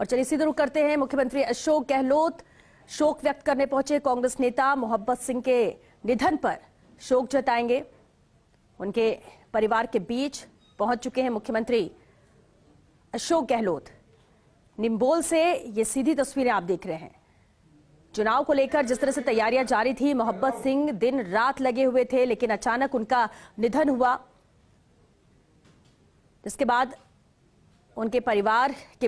और चलिए सीधे रुख करते हैं मुख्यमंत्री अशोक गहलोत शोक व्यक्त करने पहुंचे कांग्रेस नेता मोहब्बत सिंह के निधन पर शोक जताएंगे उनके परिवार के बीच पहुंच चुके हैं मुख्यमंत्री अशोक गहलोत निम्बोल से ये सीधी तस्वीरें आप देख रहे हैं चुनाव को लेकर जिस तरह से तैयारियां जारी थी मोहब्बत सिंह दिन रात लगे हुए थे लेकिन अचानक उनका निधन हुआ जिसके बाद उनके परिवार के